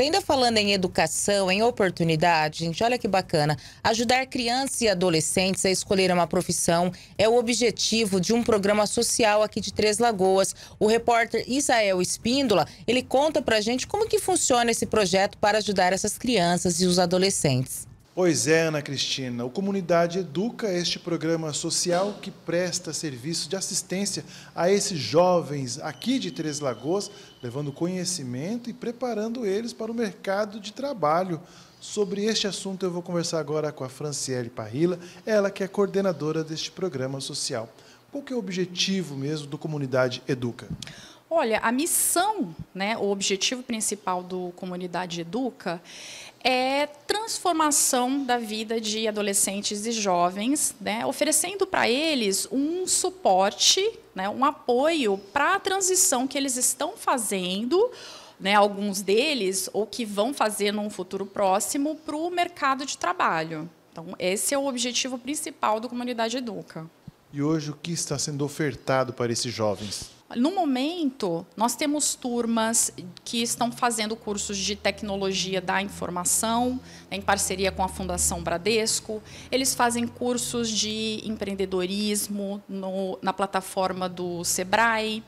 Ainda falando em educação, em oportunidade, gente, olha que bacana. Ajudar crianças e adolescentes a escolher uma profissão é o objetivo de um programa social aqui de Três Lagoas. O repórter Isael Espíndola, ele conta pra gente como que funciona esse projeto para ajudar essas crianças e os adolescentes. Pois é, Ana Cristina, o Comunidade Educa este programa social que presta serviço de assistência a esses jovens aqui de Três Lagoas, levando conhecimento e preparando eles para o mercado de trabalho. Sobre este assunto eu vou conversar agora com a Franciele Parrila, ela que é coordenadora deste programa social. Qual que é o objetivo mesmo do Comunidade Educa? Olha, a missão, né, o objetivo principal do Comunidade Educa é transformação da vida de adolescentes e jovens, né, oferecendo para eles um suporte, né, um apoio para a transição que eles estão fazendo né, alguns deles, ou que vão fazer num futuro próximo, para o mercado de trabalho. Então, esse é o objetivo principal do Comunidade Educa. E hoje, o que está sendo ofertado para esses jovens? No momento, nós temos turmas que estão fazendo cursos de tecnologia da informação, né, em parceria com a Fundação Bradesco. Eles fazem cursos de empreendedorismo no, na plataforma do Sebrae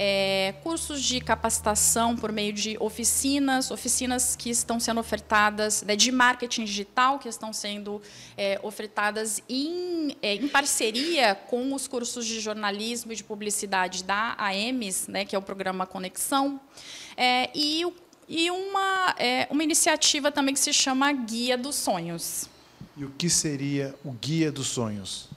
é, cursos de capacitação por meio de oficinas, oficinas que estão sendo ofertadas, né, de marketing digital, que estão sendo é, ofertadas em, é, em, parceria com os cursos de jornalismo e de publicidade da AEMES, né, que é o programa Conexão, é, e, e uma, é, uma iniciativa também que se chama Guia dos Sonhos e o que seria o guia dos sonhos?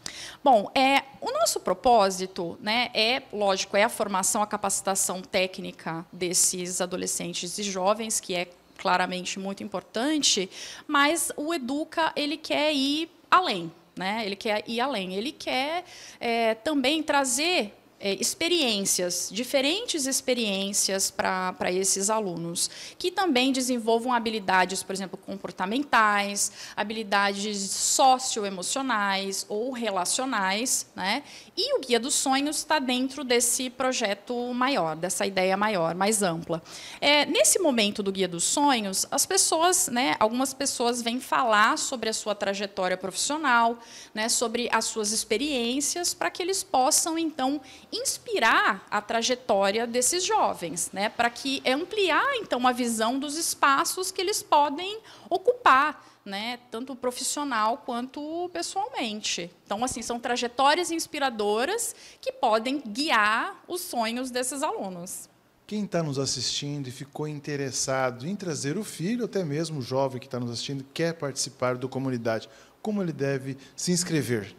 Bom, é, o nosso propósito, né, é lógico, é a formação, a capacitação técnica desses adolescentes e jovens, que é claramente muito importante, mas o Educa ele quer ir além, né? Ele quer ir além, ele quer é, também trazer é, experiências, diferentes experiências para esses alunos, que também desenvolvam habilidades, por exemplo, comportamentais, habilidades socioemocionais ou relacionais. Né? E o Guia dos Sonhos está dentro desse projeto maior, dessa ideia maior, mais ampla. É, nesse momento do Guia dos Sonhos, as pessoas, né, algumas pessoas vêm falar sobre a sua trajetória profissional, né, sobre as suas experiências, para que eles possam, então, inspirar a trajetória desses jovens, né, para que ampliar então a visão dos espaços que eles podem ocupar, né, tanto profissional quanto pessoalmente. Então, assim, são trajetórias inspiradoras que podem guiar os sonhos desses alunos. Quem está nos assistindo e ficou interessado em trazer o filho, até mesmo o jovem que está nos assistindo, quer participar do comunidade, como ele deve se inscrever?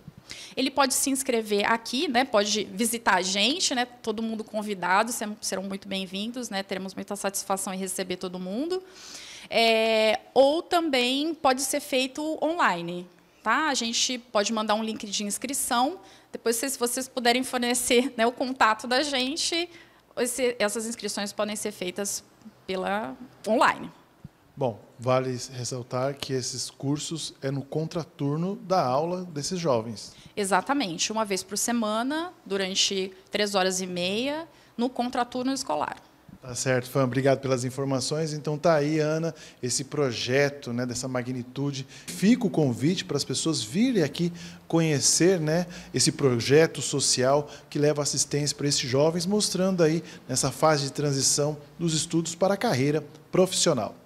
Ele pode se inscrever aqui, né? Pode visitar a gente, né? Todo mundo convidado, serão muito bem-vindos, né? Teremos muita satisfação em receber todo mundo. É, ou também pode ser feito online, tá? A gente pode mandar um link de inscrição. Depois, se vocês puderem fornecer né, o contato da gente, esse, essas inscrições podem ser feitas pela online. Bom, vale ressaltar que esses cursos é no contraturno da aula desses jovens. Exatamente, uma vez por semana, durante três horas e meia, no contraturno escolar. Tá certo, Fã, obrigado pelas informações. Então tá aí, Ana, esse projeto né, dessa magnitude. Fica o convite para as pessoas virem aqui conhecer né, esse projeto social que leva assistência para esses jovens, mostrando aí nessa fase de transição dos estudos para a carreira profissional.